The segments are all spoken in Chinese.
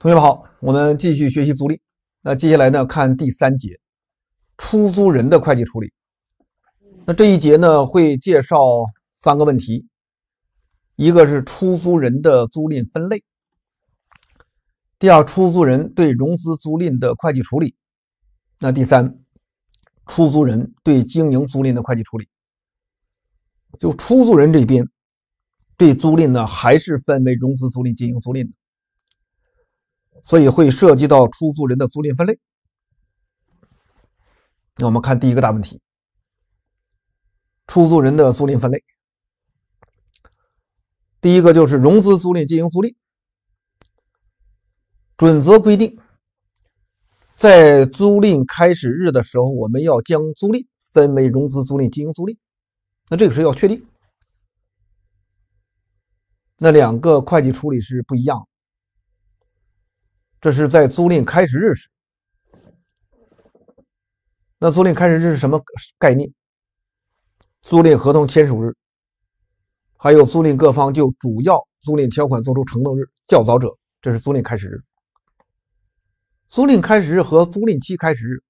同学们好，我们继续学习租赁。那接下来呢，看第三节，出租人的会计处理。那这一节呢，会介绍三个问题：一个是出租人的租赁分类；第二，出租人对融资租赁的会计处理；那第三，出租人对经营租赁的会计处理。就出租人这边，对租赁呢，还是分为融资租赁、经营租赁的。所以会涉及到出租人的租赁分类。那我们看第一个大问题：出租人的租赁分类。第一个就是融资租赁、经营租赁。准则规定，在租赁开始日的时候，我们要将租赁分为融资租赁、经营租赁。那这个是要确定，那两个会计处理是不一样。这是在租赁开始日时，那租赁开始日是什么概念？租赁合同签署日，还有租赁各方就主要租赁条款作出承诺日较早者，这是租赁开始日。租赁开始日和租赁期开始日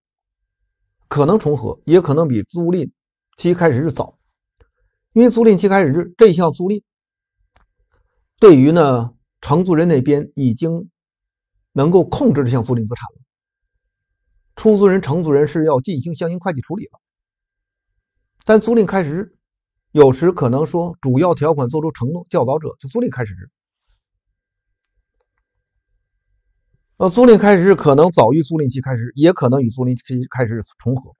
可能重合，也可能比租赁期开始日早，因为租赁期开始日这项租赁对于呢承租人那边已经。能够控制这项租赁资产了，出租人、承租人是要进行相应会计处理了。但租赁开始，日，有时可能说主要条款作出承诺较早者就租赁开始日。呃，租赁开始日可能早于租赁期开始日，也可能与租赁期开始日重合。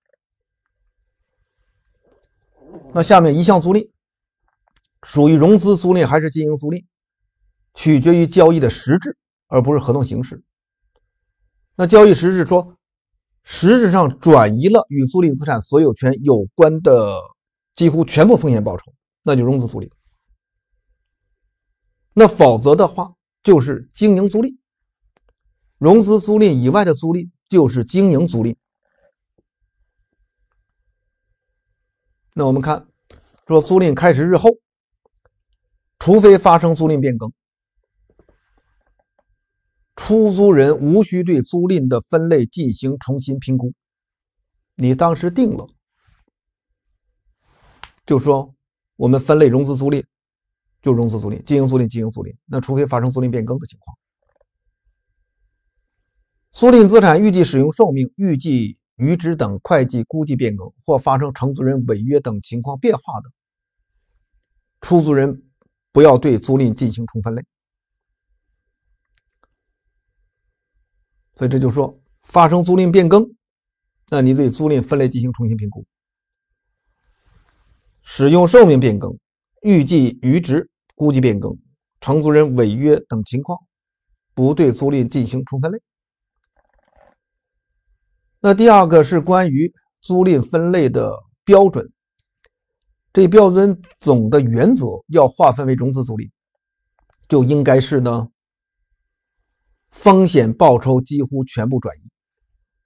那下面一项租赁属于融资租赁还是经营租赁，取决于交易的实质。而不是合同形式，那交易实质说，实质上转移了与租赁资产所有权有关的几乎全部风险报酬，那就融资租赁。那否则的话就是经营租赁。融资租赁以外的租赁就是经营租赁。那我们看，说租赁开始日后，除非发生租赁变更。出租人无需对租赁的分类进行重新评估。你当时定了，就说我们分类融资租赁，就融资租赁；经营租赁，经营租赁。那除非发生租赁变更的情况，租赁资产预计使用寿命、预计余值等会计估计变更，或发生承租人违约等情况变化的，出租人不要对租赁进行重分类。所以这就说，发生租赁变更，那你对租赁分类进行重新评估；使用寿命变更、预计余值估计变更、承租人违约等情况，不对租赁进行重分类。那第二个是关于租赁分类的标准，这标准总的原则要划分为融资租赁，就应该是呢。风险报酬几乎全部转移，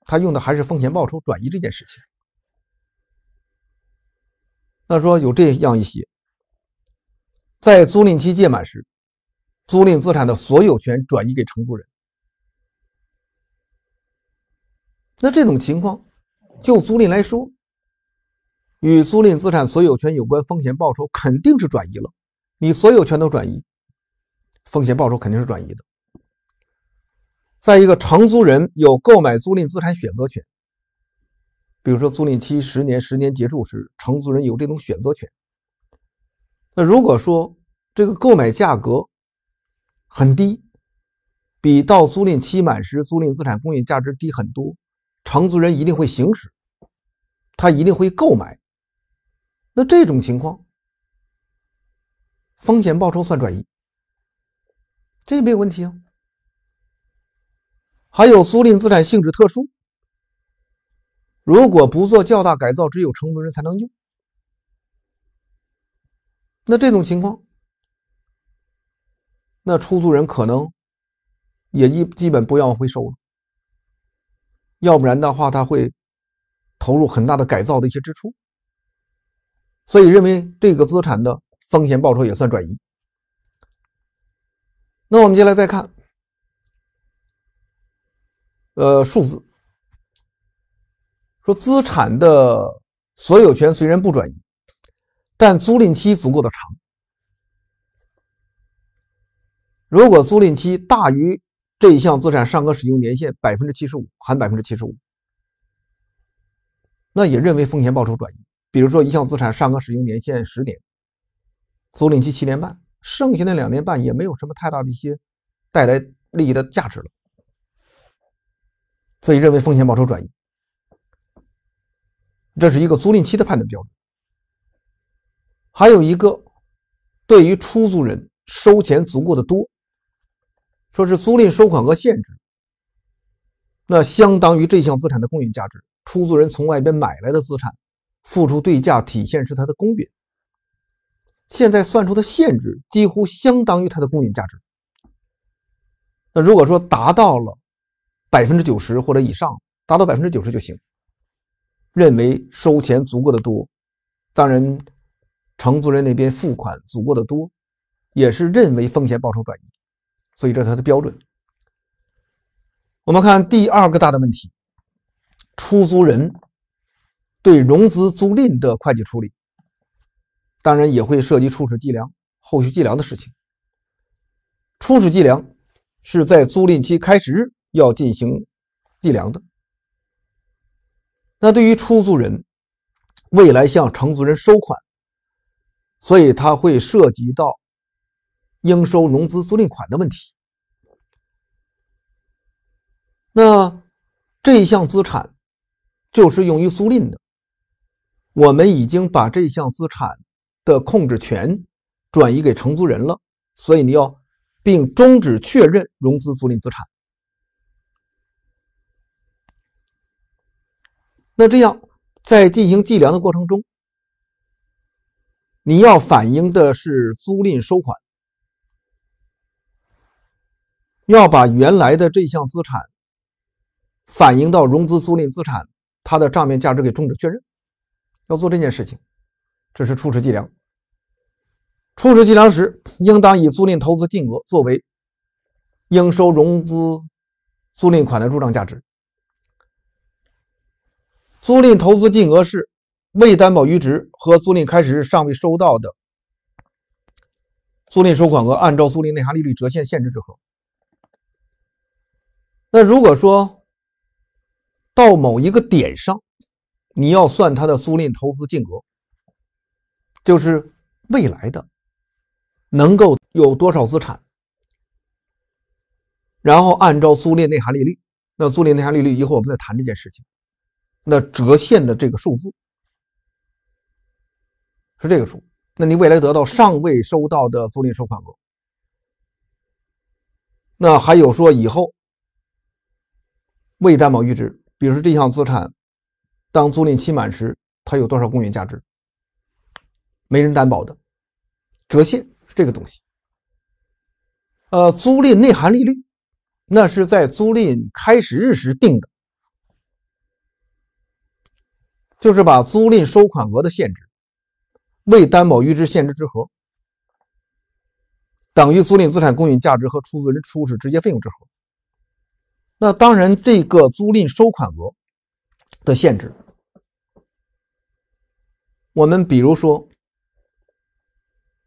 他用的还是风险报酬转移这件事情。那说有这样一些，在租赁期届满时，租赁资产的所有权转移给承租人。那这种情况，就租赁来说，与租赁资产所有权有关风险报酬肯定是转移了，你所有权都转移，风险报酬肯定是转移的。在一个承租人有购买租赁资产选择权，比如说租赁期十年，十年结束时承租人有这种选择权。那如果说这个购买价格很低，比到租赁期满时租赁资产公允价值低很多，承租人一定会行使，他一定会购买。那这种情况，风险报酬算转移，这没有问题啊。还有租赁资产性质特殊，如果不做较大改造，只有承租人才能用。那这种情况，那出租人可能也基基本不要回收了。要不然的话，他会投入很大的改造的一些支出。所以认为这个资产的风险报酬也算转移。那我们接下来再看。呃，数字说资产的所有权虽然不转移，但租赁期足够的长。如果租赁期大于这一项资产尚可使用年限百分之七十五（含百分之七十五），那也认为风险报酬转移。比如说，一项资产尚可使用年限十年，租赁期七年半，剩下那两年半也没有什么太大的一些带来利益的价值了。所以认为风险报酬转移，这是一个租赁期的判断标准。还有一个，对于出租人收钱足够的多，说是租赁收款额限制，那相当于这项资产的公允价值。出租人从外边买来的资产，付出对价体现是它的公允，现在算出的限制几乎相当于它的公允价值。那如果说达到了，百分之九十或者以上，达到百分之九十就行。认为收钱足够的多，当然承租人那边付款足够的多，也是认为风险报酬转移，所以这是它的标准。我们看第二个大的问题，出租人对融资租赁的会计处理，当然也会涉及初始计量、后续计量的事情。初始计量是在租赁期开始日。要进行计量的，那对于出租人未来向承租人收款，所以它会涉及到应收融资租赁款的问题。那这一项资产就是用于租赁的，我们已经把这项资产的控制权转移给承租人了，所以你要并终止确认融资租赁资产。那这样，在进行计量的过程中，你要反映的是租赁收款，要把原来的这项资产反映到融资租赁资产，它的账面价值给终止确认，要做这件事情，这是初始计量。初始计量时，应当以租赁投资金额作为应收融资租赁款的入账价值。租赁投资净额是未担保余值和租赁开始日尚未收到的租赁收款额按照租赁内含利率折现限制之和。那如果说到某一个点上，你要算它的租赁投资净额，就是未来的能够有多少资产，然后按照租赁内含利率，那租赁内含利率一会我们再谈这件事情。那折现的这个数字是这个数，那你未来得到尚未收到的租赁收款额，那还有说以后未担保预值，比如说这项资产当租赁期满时它有多少公允价值，没人担保的折现是这个东西。呃，租赁内含利率，那是在租赁开始日时定的。就是把租赁收款额的限制，未担保预支限制之和，等于租赁资产公允价值和出租人初始直接费用之和。那当然，这个租赁收款额的限制，我们比如说，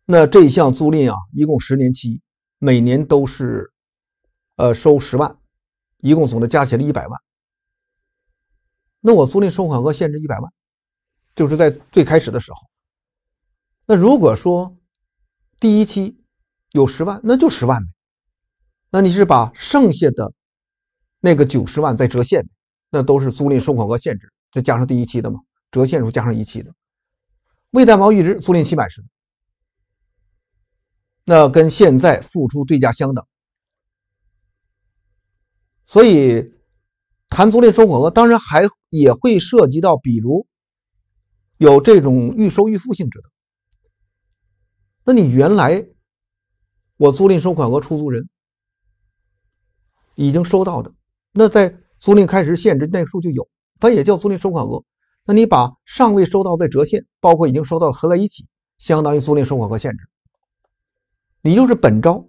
那这项租赁啊，一共十年期，每年都是，呃，收十万，一共总的加起来一百万。那我租赁收款额限制一百万，就是在最开始的时候。那如果说第一期有十万，那就十万。呗。那你是把剩下的那个九十万再折现，那都是租赁收款额限制，再加上第一期的嘛？折现数加上一期的，未担保预支租赁期满时，那跟现在付出对价相等，所以。谈租赁收款额，当然还也会涉及到，比如有这种预收预付性质的。那你原来我租赁收款额，出租人已经收到的，那在租赁开始限制那个数就有，它也叫租赁收款额。那你把尚未收到再折现，包括已经收到的合在一起，相当于租赁收款额限制。你就是本招，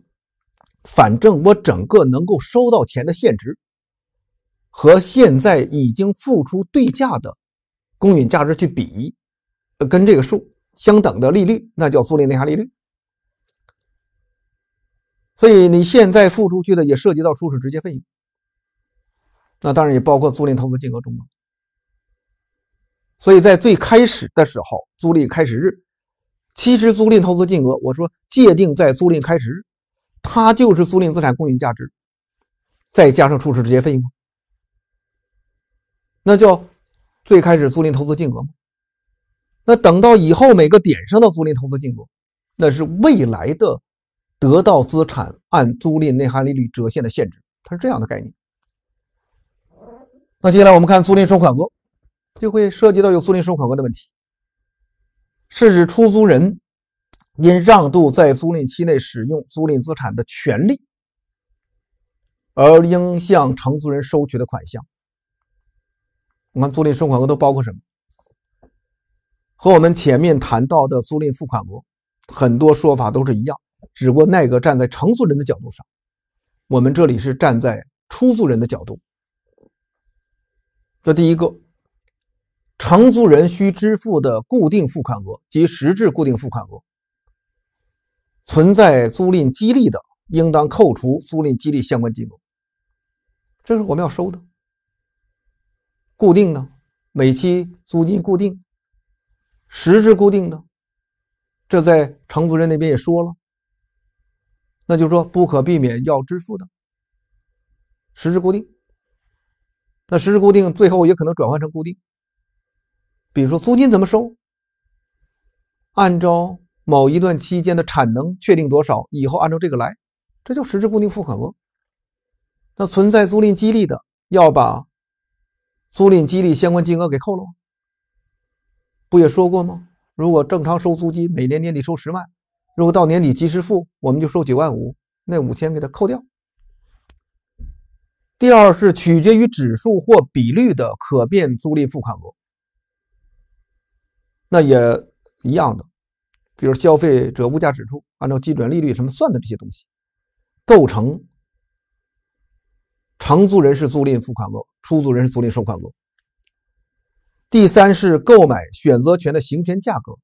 反正我整个能够收到钱的现值。和现在已经付出对价的公允价值去比，跟这个数相等的利率，那叫租赁内含利率。所以你现在付出去的也涉及到初始直接费用，那当然也包括租赁投资金额中了。所以在最开始的时候，租赁开始日，其实租赁投资金额，我说界定在租赁开始，日，它就是租赁资产公允价值，再加上初始直接费用。那叫最开始租赁投资净额吗？那等到以后每个点上的租赁投资净额，那是未来的得到资产按租赁内含利率折现的限制，它是这样的概念。那接下来我们看租赁收款额，就会涉及到有租赁收款额的问题，是指出租人因让渡在租赁期内使用租赁资产的权利而应向承租人收取的款项。我们租赁收款额都包括什么？和我们前面谈到的租赁付款额很多说法都是一样，只不过那个站在承租人的角度上，我们这里是站在出租人的角度。这第一个，承租人需支付的固定付款额及实质固定付款额，存在租赁激励的，应当扣除租赁激励相关金额。这是我们要收的。固定的，每期租金固定，实质固定的，这在承租人那边也说了。那就是说不可避免要支付的，实质固定。那实质固定最后也可能转换成固定，比如说租金怎么收，按照某一段期间的产能确定多少，以后按照这个来，这叫实质固定付款额。那存在租赁激励的，要把。租赁激励相关金额给扣了吗？不也说过吗？如果正常收租金，每年年底收十万；如果到年底及时付，我们就收九万五，那五千给他扣掉。第二是取决于指数或比率的可变租赁付款额，那也一样的，比如消费者物价指数，按照基准利率什么算的这些东西，构成。承租人是租赁付款额，出租人是租赁收款额。第三是购买选择权的行权价格，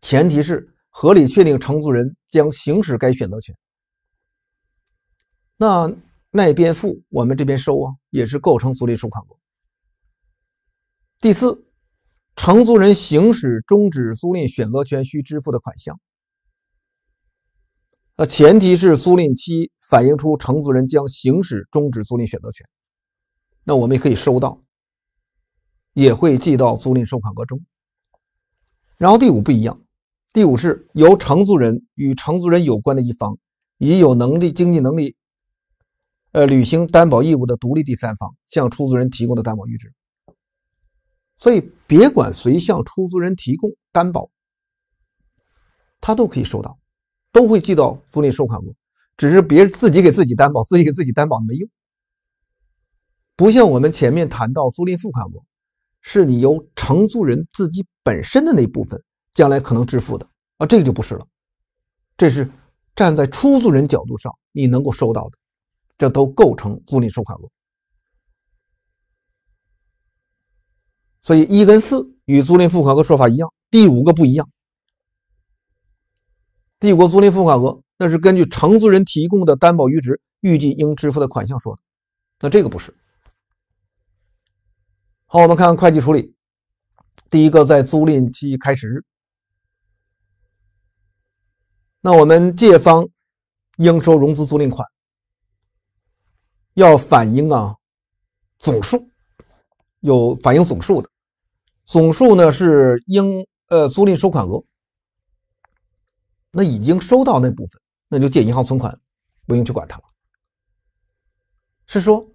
前提是合理确定承租人将行使该选择权。那那边付，我们这边收啊，也是构成租赁收款额。第四，承租人行使终止租赁选择权需支付的款项。那前提是租赁期反映出承租人将行使终止租赁选择权，那我们也可以收到，也会记到租赁收款额中。然后第五不一样，第五是由承租人与承租人有关的一方，以及有能力、经济能力，呃，履行担保义务的独立第三方向出租人提供的担保预支。所以别管谁向出租人提供担保，他都可以收到。都会记到租赁收款额，只是别人自己给自己担保，自己给自己担保没用，不像我们前面谈到租赁付款额，是你由承租人自己本身的那部分将来可能支付的啊，这个就不是了，这是站在出租人角度上你能够收到的，这都构成租赁收款额。所以一跟四与租赁付款额说法一样，第五个不一样。帝国租赁付款额，那是根据承租人提供的担保余值预计应支付的款项说，那这个不是。好，我们看会计处理。第一个，在租赁期开始日，那我们借方应收融资租赁款要反映啊总数，有反映总数的，总数呢是应呃租赁收款额。那已经收到那部分，那就借银行存款，不用去管它了。是说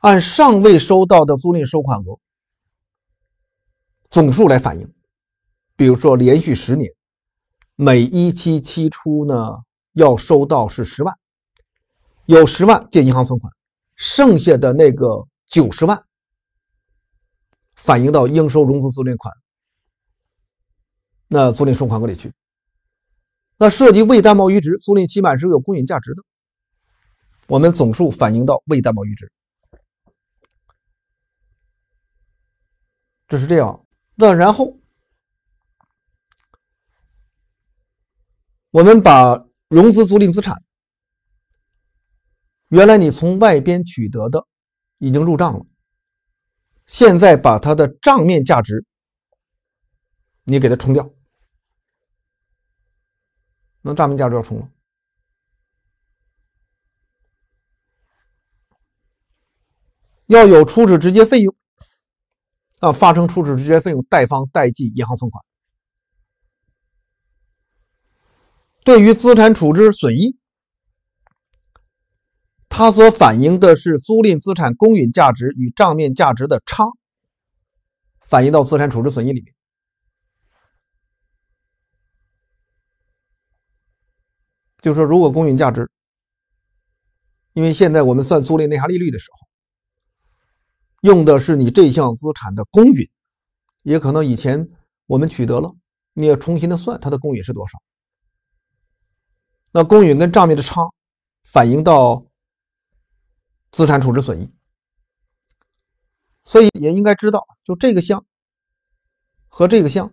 按尚未收到的租赁收款额总数来反映。比如说，连续十年，每一期期初呢要收到是十万，有十万借银行存款，剩下的那个九十万反映到应收融资租赁款，那租赁收款额里去。那涉及未担保余值，租赁期满时有公允价值的，我们总数反映到未担保余值，这是这样。那然后，我们把融资租赁资产，原来你从外边取得的已经入账了，现在把它的账面价值，你给它冲掉。那账面价值要冲了，要有初始直接费用啊，发生初始直接费用，贷方贷记银行存款。对于资产处置损益，它所反映的是租赁资产公允价值与账面价值的差，反映到资产处置损益里面。就说，如果公允价值，因为现在我们算租赁内含利率的时候，用的是你这项资产的公允，也可能以前我们取得了，你要重新的算它的公允是多少。那公允跟账面的差，反映到资产处置损益，所以也应该知道，就这个项和这个项，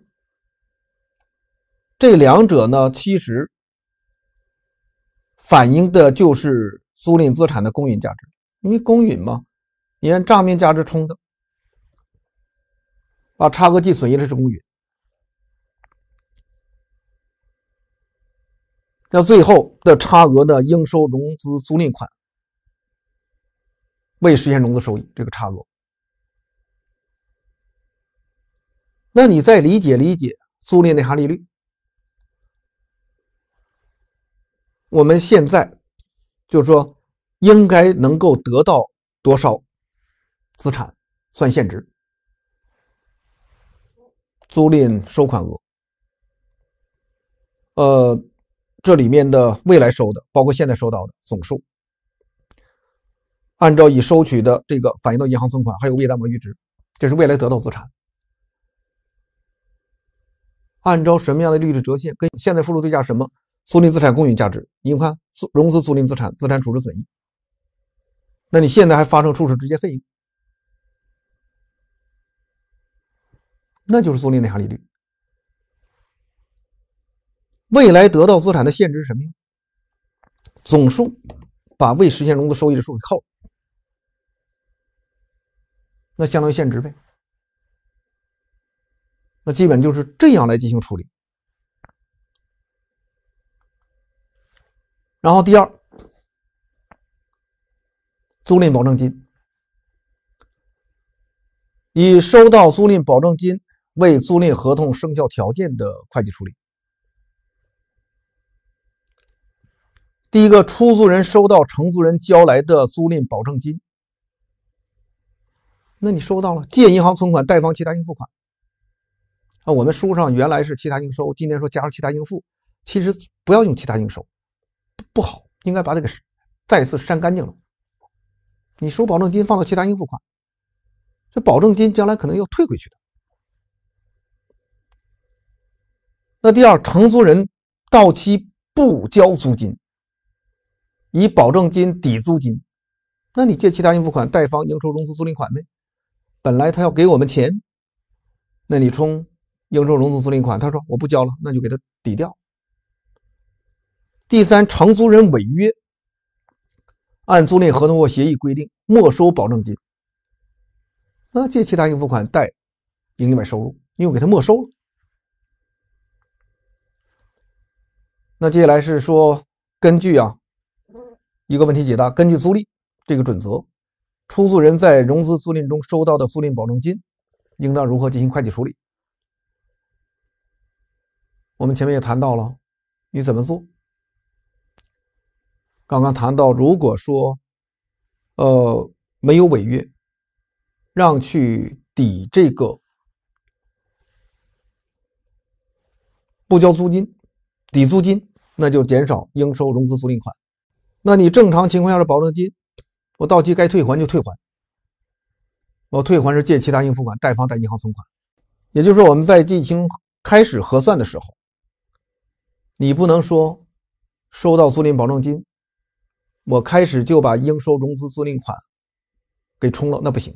这两者呢，其实。反映的就是租赁资产的公允价值，因为公允嘛，你看账面价值冲的，把差额计损益的是公允，那最后的差额的应收融资租赁款未实现融资收益这个差额，那你再理解理解租赁内含利率。我们现在就是说，应该能够得到多少资产算现值？租赁收款额，呃，这里面的未来收的，包括现在收到的总数，按照已收取的这个反映到银行存款，还有未担保余值，这是未来得到资产。按照什么样的利率折现？跟现在附录对价什么？租赁资产公允价值，你们看融融资租赁资产资产处置损益，那你现在还发生初始直接费用，那就是租赁内含利率。未来得到资产的现值是什么呀？总数把未实现融资收益的数给扣，了，那相当于现值呗。那基本就是这样来进行处理。然后第二，租赁保证金以收到租赁保证金为租赁合同生效条件的会计处理。第一个，出租人收到承租人交来的租赁保证金，那你收到了，借银行存款，贷方其他应付款。啊，我们书上原来是其他应收，今天说加入其他应付，其实不要用其他应收。不好，应该把它给再次删干净了。你收保证金放到其他应付款，这保证金将来可能要退回去的。那第二，承租人到期不交租金，以保证金抵租金，那你借其他应付款贷方应收融资租赁款呗。本来他要给我们钱，那你充应收融资租赁款，他说我不交了，那就给他抵掉。第三，承租人违约，按租赁合同或协议规定没收保证金。啊，借其他应付款贷应业外收入，又给他没收了。那接下来是说，根据啊，一个问题解答，根据租赁这个准则，出租人在融资租赁中收到的租赁保证金，应当如何进行会计处理？我们前面也谈到了，你怎么做？刚刚谈到，如果说呃没有违约，让去抵这个不交租金抵租金，那就减少应收融资租赁款。那你正常情况下的保证金，我到期该退还就退还。我退还是借其他应付款贷方贷银行存款，也就是说我们在进行开始核算的时候，你不能说收到租赁保证金。我开始就把应收融资租赁款给冲了，那不行。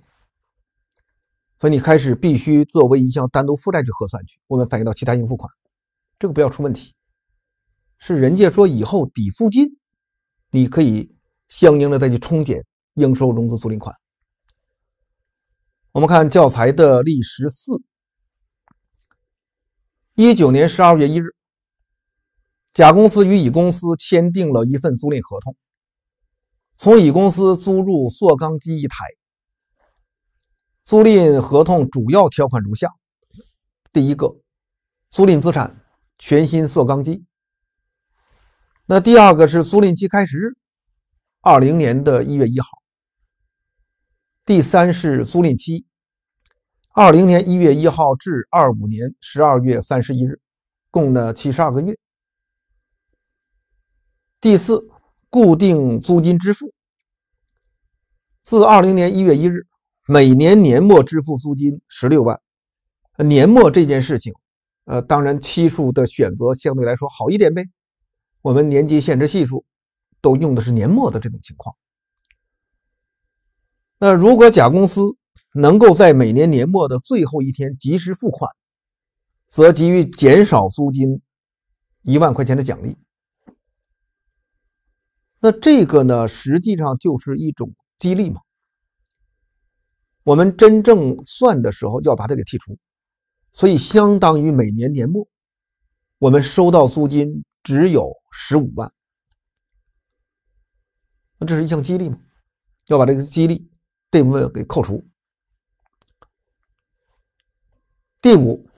所以你开始必须作为一项单独负债去核算去，我们反映到其他应付款，这个不要出问题。是人家说以后抵租金，你可以相应的再去冲减应收融资租赁款。我们看教材的例十四，一九年十二月一日，甲公司与乙公司签订了一份租赁合同。从乙公司租入塑钢机一台，租赁合同主要条款如下：第一个，租赁资产全新塑钢机；那第二个是租赁期开始日，二零年的一月一号；第三是租赁期，二零年一月一号至二五年十二月三十一日，共呢七十二个月；第四。固定租金支付，自二零年一月一日，每年年末支付租金十六万。年末这件事情，呃，当然期数的选择相对来说好一点呗。我们年金现值系数都用的是年末的这种情况。那如果甲公司能够在每年年末的最后一天及时付款，则给予减少租金一万块钱的奖励。那这个呢，实际上就是一种激励嘛。我们真正算的时候要把它给剔除，所以相当于每年年末，我们收到租金只有十五万。那这是一项激励嘛，要把这个激励这部分给扣除。第五，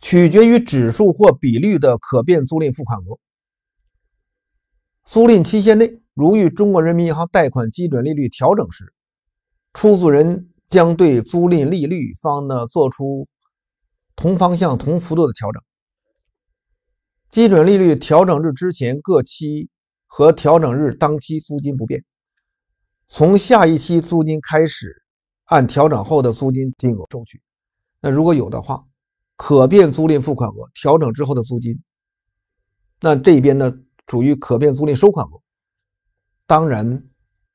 取决于指数或比率的可变租赁付款额。租赁期限内，如遇中国人民银行贷款基准利率调整时，出租人将对租赁利率方呢做出同方向、同幅度的调整。基准利率调整日之前各期和调整日当期租金不变，从下一期租金开始按调整后的租金金额收取。那如果有的话，可变租赁付款额调整之后的租金，那这边呢？处于可变租赁收款额，当然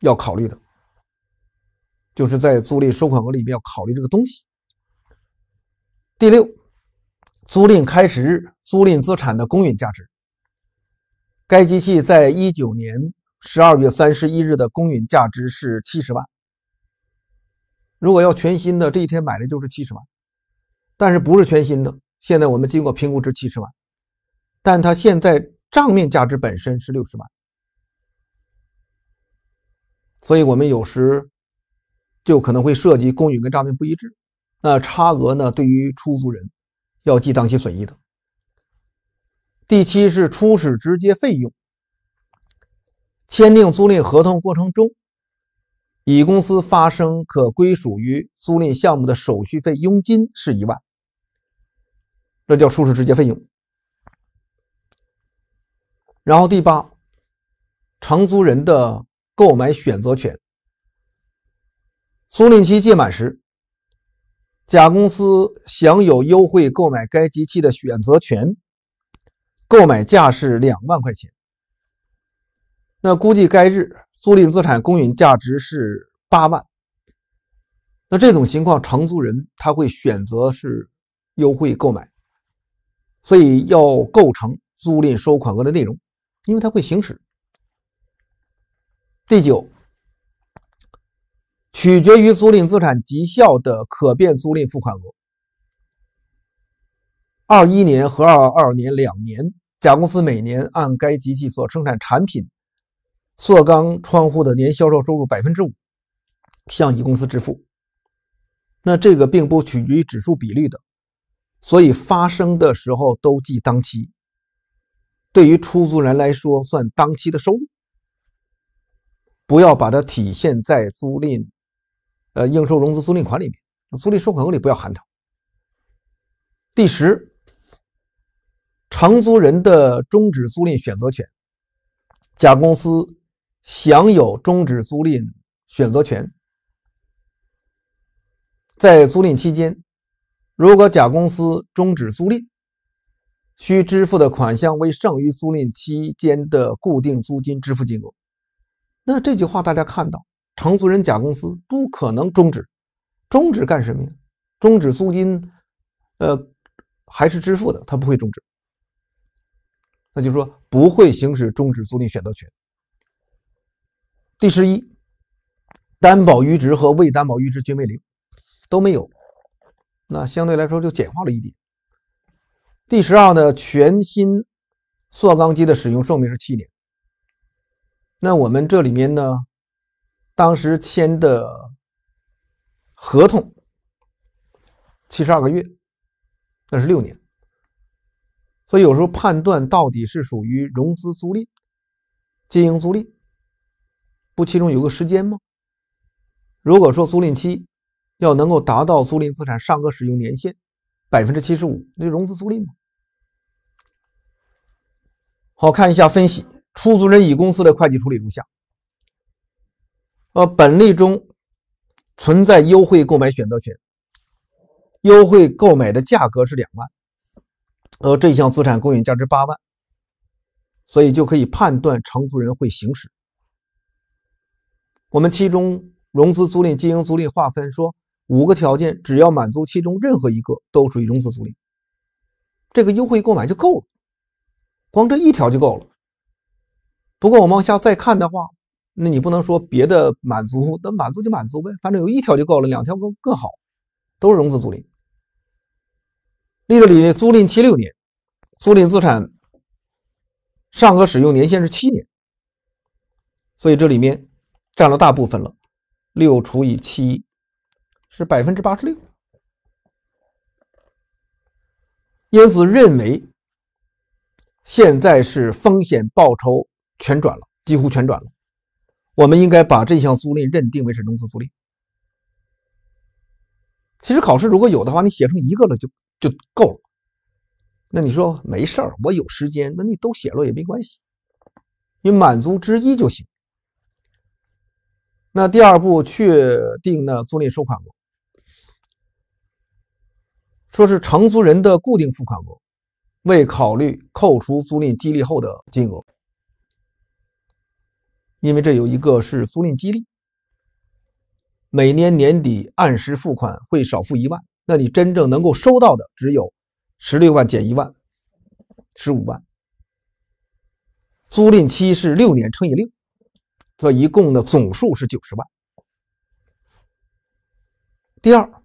要考虑的，就是在租赁收款额里面要考虑这个东西。第六，租赁开始日租赁资产的公允价值。该机器在一九年十二月三十一日的公允价值是七十万。如果要全新的，这一天买的就是七十万，但是不是全新的，现在我们经过评估值七十万，但它现在。账面价值本身是六十万，所以我们有时就可能会涉及公允跟账面不一致。那差额呢，对于出租人要记当期损益的。第七是初始直接费用，签订租赁合同过程中，乙公司发生可归属于租赁项目的手续费、佣金是一万，这叫初始直接费用。然后第八，承租人的购买选择权。租赁期届满时，甲公司享有优惠购买该机器的选择权，购买价是两万块钱。那估计该日租赁资产公允价值是八万。那这种情况，承租人他会选择是优惠购买，所以要构成租赁收款额的内容。因为它会行驶。第九，取决于租赁资产绩效的可变租赁付款额。二一年和二二年两年，甲公司每年按该机器所生产产品塑钢窗户的年销售收入百分之五，向乙公司支付。那这个并不取决于指数比率的，所以发生的时候都记当期。对于出租人来说，算当期的收入，不要把它体现在租赁，呃，应收融资租赁款里面，租赁收款额里不要含它。第十，承租人的终止租赁选择权，甲公司享有终止租赁选择权，在租赁期间，如果甲公司终止租赁。需支付的款项为剩余租赁期间的固定租金支付金额。那这句话大家看到，承租人甲公司不可能终止，终止干什么呀？终止租金，呃，还是支付的，他不会终止。那就说不会行使终止租赁选择权。第十一，担保余值和未担保余值均为零，都没有。那相对来说就简化了一点。第十二呢，全新塑钢机的使用寿命是七年。那我们这里面呢，当时签的合同七十二个月，那是六年。所以有时候判断到底是属于融资租赁、经营租赁，不其中有个时间吗？如果说租赁期要能够达到租赁资产尚可使用年限百分之七十五，那融资租赁嘛。好看一下分析，出租人乙公司的会计处理如下：呃，本例中存在优惠购买选择权，优惠购买的价格是两万，而这项资产公允价值八万，所以就可以判断承租人会行使。我们其中融资租赁、经营租赁划分说五个条件，只要满足其中任何一个，都属于融资租赁。这个优惠购买就够了。光这一条就够了。不过我往下再看的话，那你不能说别的满足，那满足就满足呗，反正有一条就够了，两条更更好，都是融资租赁。例子里租赁七六年，租赁资产尚可使用年限是七年，所以这里面占了大部分了，六除以七是百分之八十六。因此认为。现在是风险报酬全转了，几乎全转了。我们应该把这项租赁认定为是融资租赁。其实考试如果有的话，你写成一个了就就够了。那你说没事儿，我有时间，那你都写了也没关系，你满足之一就行。那第二步确定呢租赁收款额，说是承租人的固定付款额。未考虑扣除租赁激励后的金额，因为这有一个是租赁激励，每年年底按时付款会少付一万，那你真正能够收到的只有十六万减一万，十五万。租赁期是六年乘以六，这一共的总数是九十万。第二，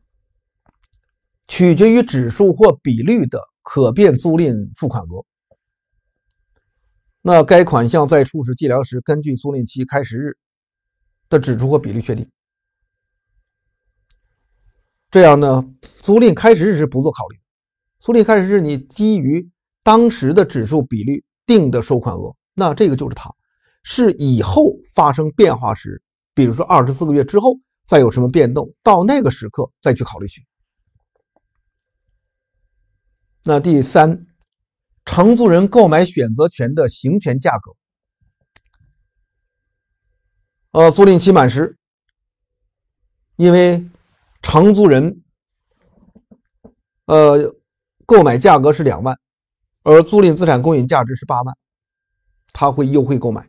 取决于指数或比率的。可变租赁付款额，那该款项在初始计量时，根据租赁期开始日的指数或比率确定。这样呢，租赁开始日是不做考虑。租赁开始日，你基于当时的指数比率定的收款额，那这个就是它，是以后发生变化时，比如说二十四个月之后再有什么变动，到那个时刻再去考虑去。那第三，承租人购买选择权的行权价格，呃，租赁期满时，因为承租人，呃，购买价格是两万，而租赁资产公允价值是八万，他会优惠购买，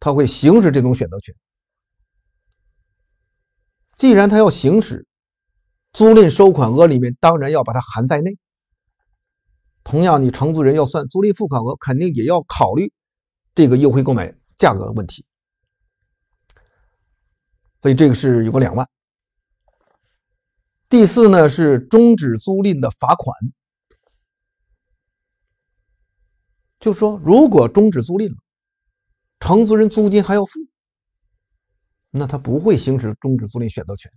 他会行使这种选择权。既然他要行使，租赁收款额里面当然要把它含在内。同样，你承租人要算租赁付款额，肯定也要考虑这个优惠购买价格问题。所以这个是有个两万。第四呢是终止租赁的罚款，就说如果终止租赁了，承租人租金还要付，那他不会行使终止租赁选择权。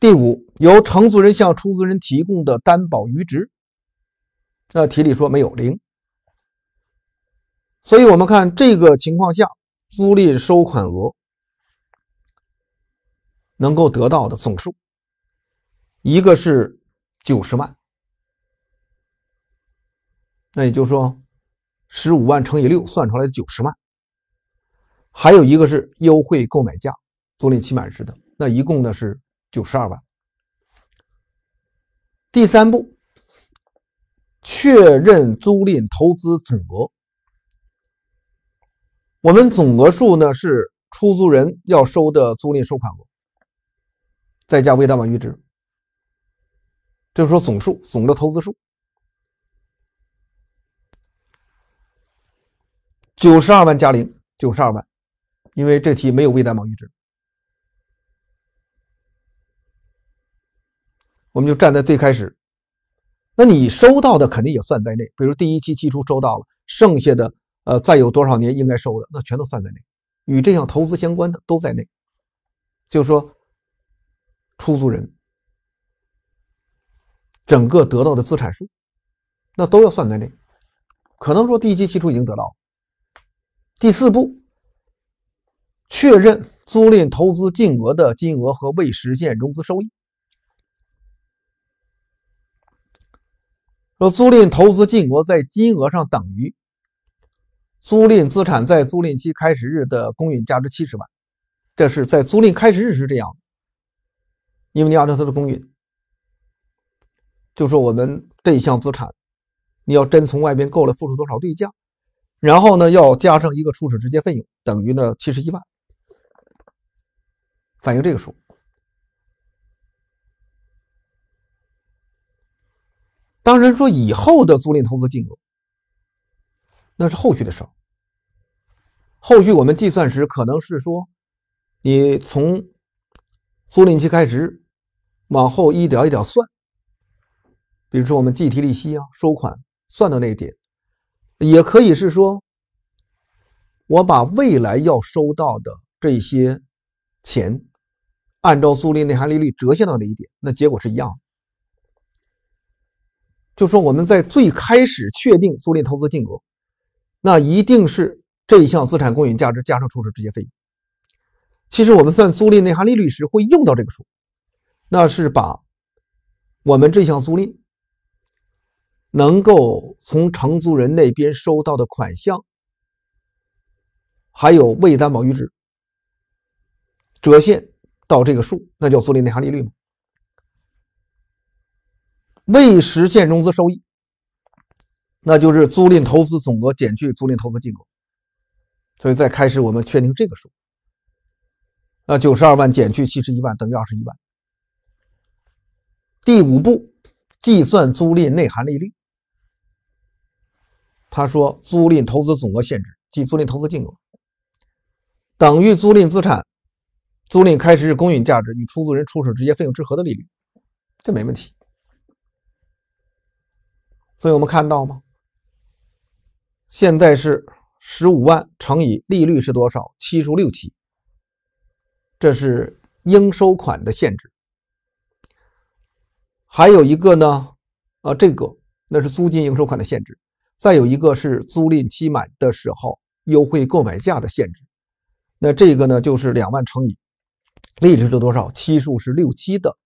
第五，由承租人向出租人提供的担保余值，那题里说没有零，所以我们看这个情况下租赁收款额能够得到的总数，一个是九十万，那也就是说十五万乘以六算出来的九十万，还有一个是优惠购买价，租赁期满时的，那一共呢是。九十二万。第三步，确认租赁投资总额。我们总额数呢是出租人要收的租赁收款额，再加未担保余值，就是说总数总的投资数，九十二万加零，九十二万，因为这题没有未担保余值。我们就站在最开始，那你收到的肯定也算在内，比如第一期期初收到了，剩下的，呃，再有多少年应该收的，那全都算在内，与这项投资相关的都在内，就说出租人整个得到的资产数，那都要算在内，可能说第一期期初已经得到了。第四步，确认租赁投资净额的金额和未实现融资收益。说租赁投资金额在金额上等于租赁资产在租赁期开始日的公允价值七十万，这是在租赁开始日是这样。因为你按照它的公允，就说我们这项资产，你要真从外边购了付出多少对价，然后呢，要加上一个初始直接费用，等于呢七十一万，反映这个数。当然说以后的租赁投资金额，那是后续的事儿。后续我们计算时可能是说，你从租赁期开始往后一点一点算，比如说我们计提利息啊、收款算到那一点，也可以是说，我把未来要收到的这些钱按照租赁内含利率折现到那一点，那结果是一样的。就说我们在最开始确定租赁投资金额，那一定是这一项资产公允价值加上初始直接费用。其实我们算租赁内含利率时会用到这个数，那是把我们这项租赁能够从承租人那边收到的款项，还有未担保余值折现到这个数，那叫租赁内含利率嘛。未实现融资收益，那就是租赁投资总额减去租赁投资金额，所以在开始我们确定这个数。那九十二万减去七十一万等于二十一万。第五步，计算租赁内含利率。他说，租赁投资总额限制即租赁投资金额等于租赁资产租赁开始日公允价值与出租人初始直接费用之和的利率，这没问题。所以我们看到吗？现在是十五万乘以利率是多少？七十六期，这是应收款的限制。还有一个呢，啊，这个那是租金应收款的限制。再有一个是租赁期满的时候优惠购买价的限制。那这个呢，就是两万乘以利率是多少？期数是六期的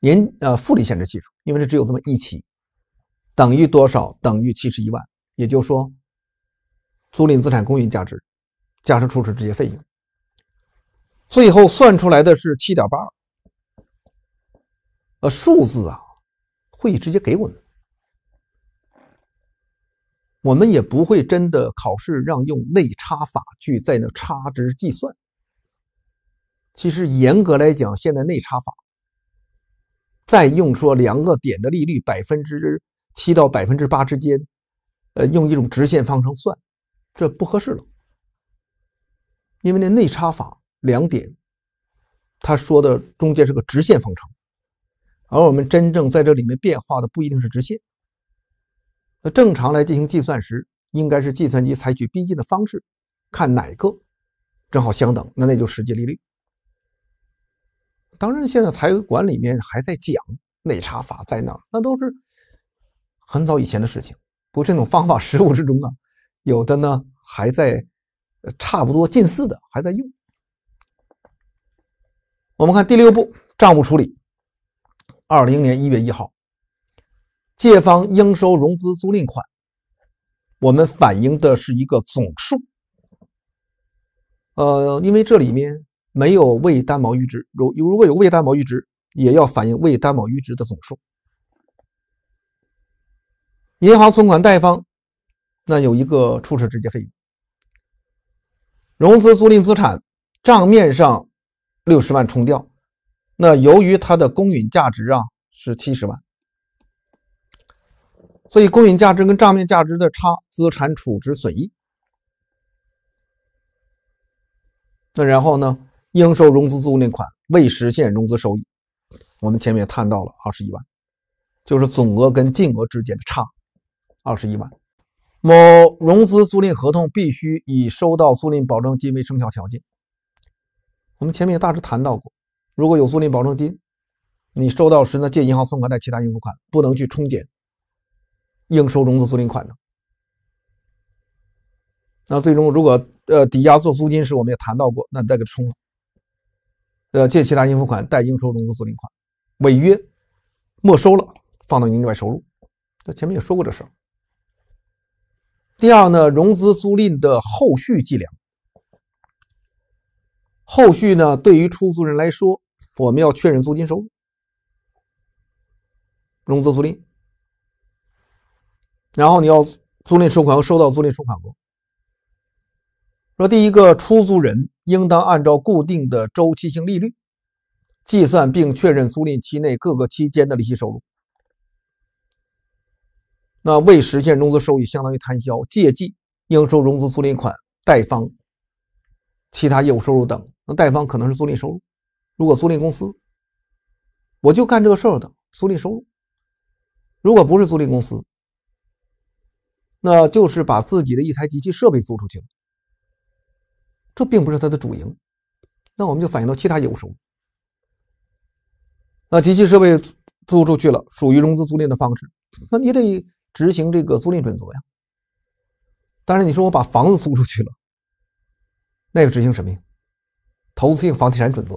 年呃复利限制系数，因为这只有这么一期。等于多少？等于七十一万，也就是说，租赁资产公允价值加上初始直接费用，最后算出来的是七点八二。呃，数字啊，会直接给我们，我们也不会真的考试让用内差法去在那差值计算。其实严格来讲，现在内差法再用说两个点的利率百分之。七到百分之八之间，呃，用一种直线方程算，这不合适了，因为那内插法两点，他说的中间是个直线方程，而我们真正在这里面变化的不一定是直线。那正常来进行计算时，应该是计算机采取逼近的方式，看哪个正好相等，那那就实际利率。当然，现在财管里面还在讲内插法在哪儿，那都是。很早以前的事情，不过这种方法 实务之中呢，有的呢还在，差不多近似的还在用。我们看第六步账务处理，二零年一月一号，借方应收融资租赁款，我们反映的是一个总数。呃，因为这里面没有未担保余值，如如果有未担保余值，也要反映未担保余值的总数。银行存款贷方，那有一个初始直接费用，融资租赁资产账面上六十万冲掉，那由于它的公允价值啊是七十万，所以公允价值跟账面价值的差，资产处置损益。那然后呢，应收融资租赁款未实现融资收益，我们前面也谈到了二十一万，就是总额跟净额之间的差。二十一万，某融资租赁合同必须以收到租赁保证金为生效条件。我们前面也大致谈到过，如果有租赁保证金，你收到时呢，借银行存款贷其他应付款，不能去冲减应收融资租赁款的。那最终如果呃抵押做租金时，我们也谈到过，那你再给冲了，呃，借其他应付款贷应收融资租赁款，违约没收了，放到营业外收入。在前面也说过这事。第二呢，融资租赁的后续计量。后续呢，对于出租人来说，我们要确认租金收入，融资租赁。然后你要租赁收款和收到租赁收款额。说第一个，出租人应当按照固定的周期性利率，计算并确认租赁期内各个期间的利息收入。那未实现融资收益相当于摊销，借记应收融资租赁款，贷方其他业务收入等。那贷方可能是租赁收入，如果租赁公司，我就干这个事儿的租赁收入。如果不是租赁公司，那就是把自己的一台机器设备租出去了，这并不是它的主营，那我们就反映到其他业务收入。那机器设备租出去了，属于融资租赁的方式，那你得。执行这个租赁准则呀，但是你说我把房子租出去了，那个执行什么呀？投资性房地产准则。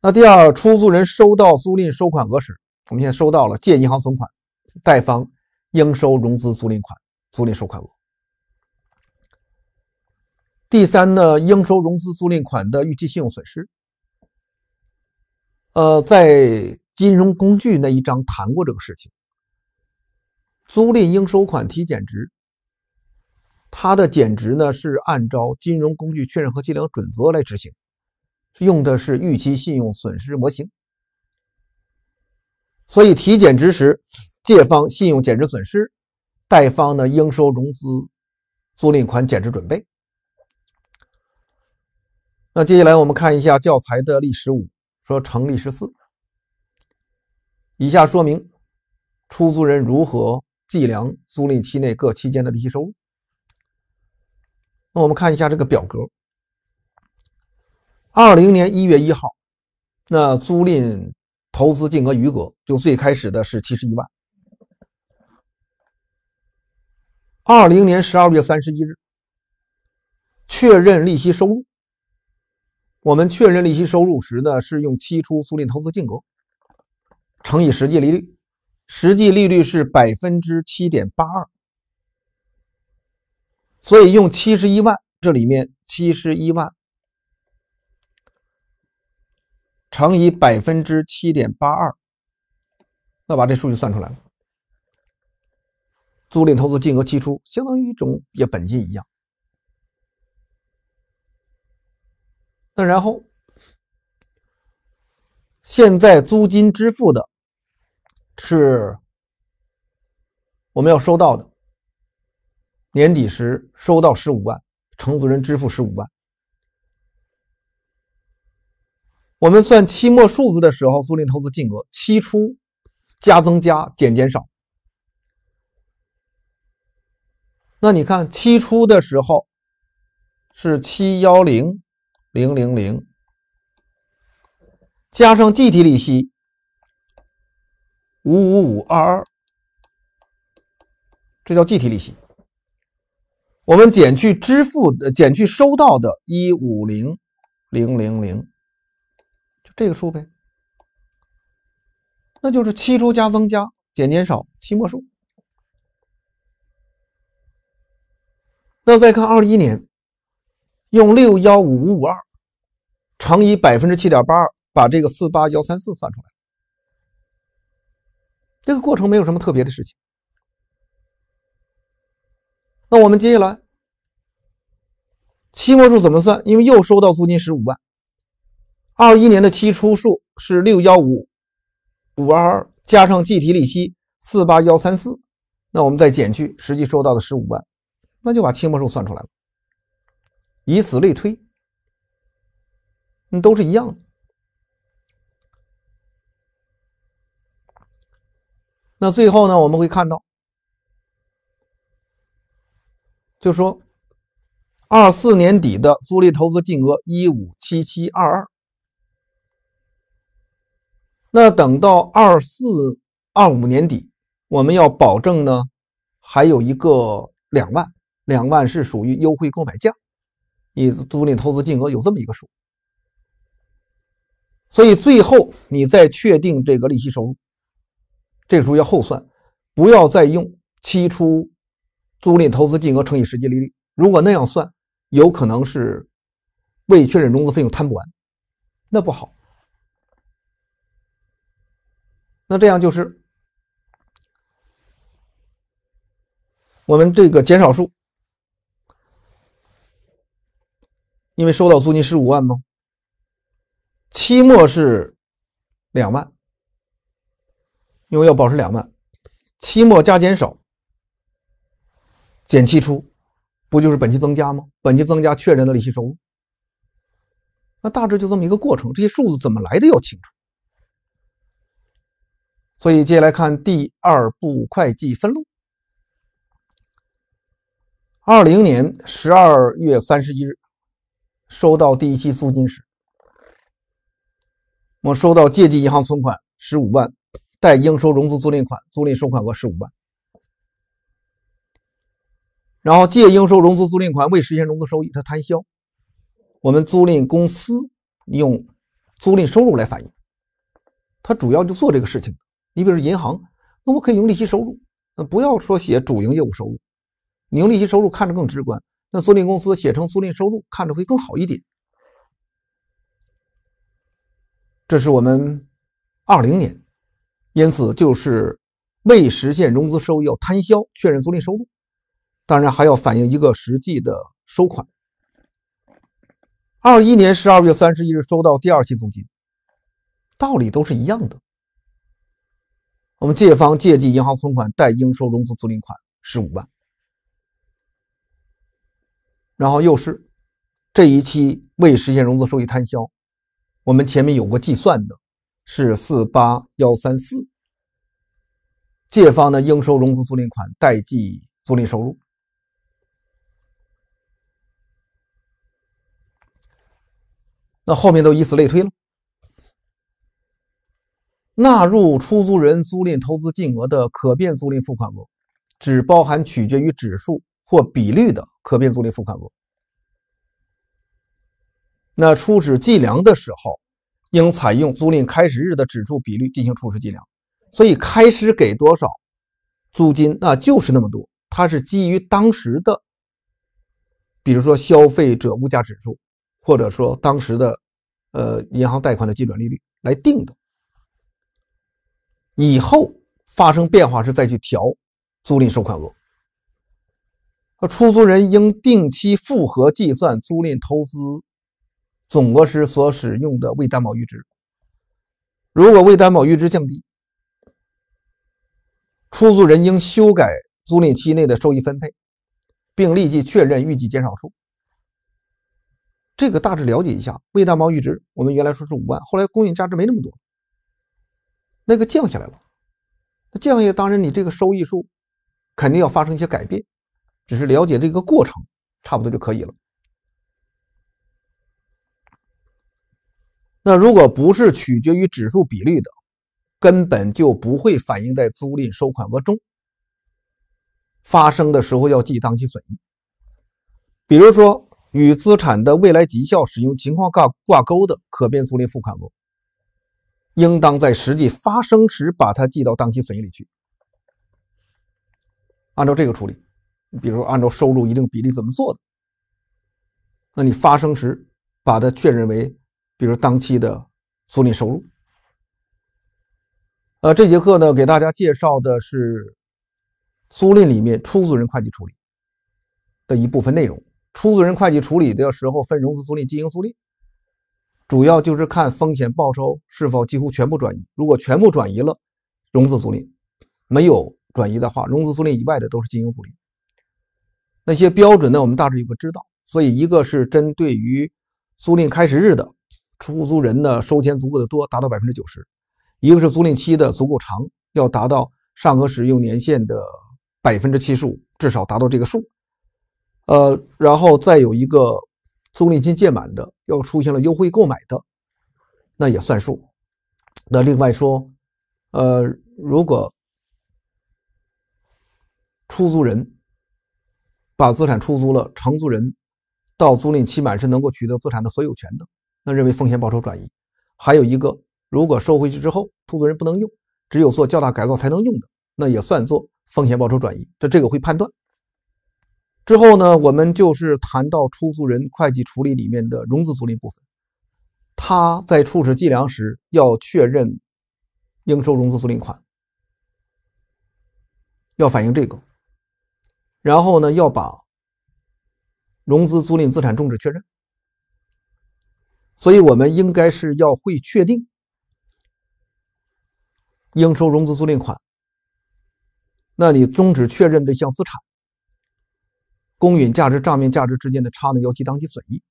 那第二，出租人收到租赁收款额时，我们现在收到了，借银行存款，贷方应收融资租赁款，租赁收款额。第三呢，应收融资租赁款的预期信用损失，呃，在。金融工具那一章谈过这个事情，租赁应收款提减值，它的减值呢是按照金融工具确认和计量准则来执行，用的是预期信用损失模型，所以提减值时，借方信用减值损失，贷方呢应收融资租赁款减值准备。那接下来我们看一下教材的例十五，说成立十四。以下说明出租人如何计量租赁期内各期间的利息收入。那我们看一下这个表格。二零年一月一号，那租赁投资金额余额就最开始的是七十一万。二零年十二月三十一日确认利息收入。我们确认利息收入时呢，是用期初租赁投资净额。乘以实际利率，实际利率是百分之七点八二，所以用七十一万，这里面七十一万乘以百分之七点八二，那把这数据算出来了，租赁投资金额期初相当于一种也本金一样。那然后现在租金支付的。是我们要收到的。年底时收到十五万，承租人支付十五万。我们算期末数字的时候，租赁投资金额期初加增加减减少。那你看，期初的时候是七幺零零零零，加上计提利息。五五五二二，这叫计提利息。我们减去支付的，减去收到的，一五零零零零，就这个数呗。那就是期初加增加减减少期末数。那再看二一年，用六幺五五五二乘以百分之七点八，二，把这个四八幺三四算出来。这个过程没有什么特别的事情。那我们接下来期末数怎么算？因为又收到租金十五万，二一年的期初数是六幺五五二二，加上计提利息四八幺三四，那我们再减去实际收到的十五万，那就把期末数算出来了。以此类推，那都是一样的。那最后呢，我们会看到，就说二四年底的租赁投资金额一五七七二二，那等到二四二五年底，我们要保证呢，还有一个两万，两万是属于优惠购买价，你租赁投资金额有这么一个数，所以最后你再确定这个利息收入。这个时候要后算，不要再用期初租赁投资金额乘以实际利率。如果那样算，有可能是未确认融资费用摊不完，那不好。那这样就是我们这个减少数，因为收到租金十五万吗？期末是两万。因为要保持两万，期末加减少，减期初，不就是本期增加吗？本期增加确认的利息收入，那大致就这么一个过程，这些数字怎么来的要清楚。所以接下来看第二步会计分录。二零年十二月三十一日，收到第一期租金时，我收到借记银行存款十五万。贷应收融资租赁款，租赁收款额十五万，然后借应收融资租赁款，未实现融资收益，它摊销。我们租赁公司用租赁收入来反映，它主要就做这个事情。你比如说银行，那我可以用利息收入，那不要说写主营业务收入，你用利息收入看着更直观。那租赁公司写成租赁收入看着会更好一点。这是我们二零年。因此，就是未实现融资收益要摊销确认租赁收入，当然还要反映一个实际的收款。二一年十二月三十一日收到第二期租金，道理都是一样的。我们借方借记银行存款，贷应收融资租赁款十五万，然后又是这一期未实现融资收益摊销，我们前面有过计算的。是四八幺三四，借方的应收融资租赁款，代记租赁收入。那后面都以此类推了。纳入出租人租赁投资金额的可变租赁付款额，只包含取决于指数或比率的可变租赁付款额。那初始计量的时候。应采用租赁开始日的指数比率进行初始计量，所以开始给多少租金，那就是那么多，它是基于当时的，比如说消费者物价指数，或者说当时的，呃，银行贷款的基准利率来定的。以后发生变化时再去调租赁收款额。出租人应定期复核计算租赁投资。总额时所使用的未担保预值，如果未担保预值降低，出租人应修改租赁期内的收益分配，并立即确认预计减少处。这个大致了解一下未担保预值，我们原来说是五万，后来公允价值没那么多，那个降下来了。那降来，当然你这个收益数肯定要发生一些改变，只是了解这个过程差不多就可以了。那如果不是取决于指数比率的，根本就不会反映在租赁收款额中。发生的时候要记当期损益。比如说，与资产的未来绩效使用情况挂挂钩的可变租赁付款额，应当在实际发生时把它记到当期损益里去。按照这个处理，比如按照收入一定比例怎么做的，那你发生时把它确认为。比如当期的租赁收入。呃，这节课呢，给大家介绍的是租赁里面出租人会计处理的一部分内容。出租人会计处理的时候分融资租赁、经营租赁，主要就是看风险报酬是否几乎全部转移。如果全部转移了，融资租赁；没有转移的话，融资租赁以外的都是经营租赁。那些标准呢，我们大致有个知道。所以，一个是针对于租赁开始日的。出租人的收钱足够的多，达到百分之九十；一个是租赁期的足够长，要达到上可使用年限的百分之七十五，至少达到这个数。呃，然后再有一个租赁期届满的，又出现了优惠购买的，那也算数。那另外说，呃，如果出租人把资产出租了，承租人到租赁期满是能够取得资产的所有权的。那认为风险报酬转移，还有一个，如果收回去之后，出租人不能用，只有做较大改造才能用的，那也算作风险报酬转移。这这个会判断。之后呢，我们就是谈到出租人会计处理里面的融资租赁部分，他在初始计量时要确认应收融资租赁款，要反映这个，然后呢要把融资租赁资产终止确认。所以，我们应该是要会确定应收融资租赁款，那你终止确认这项资产，公允价值、账面价值之间的差呢，要记当期损益，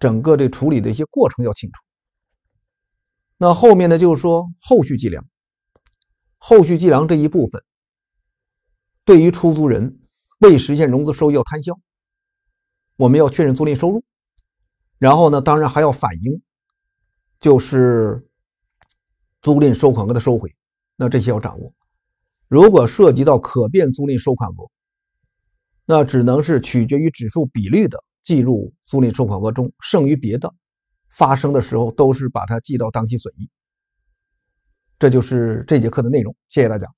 整个这处理的一些过程要清楚。那后面呢，就是说后续计量，后续计量这一部分，对于出租人未实现融资收益要摊销，我们要确认租赁收入。然后呢，当然还要反映，就是租赁收款额的收回，那这些要掌握。如果涉及到可变租赁收款额，那只能是取决于指数比率的计入租赁收款额中，剩余别的发生的时候都是把它记到当期损益。这就是这节课的内容，谢谢大家。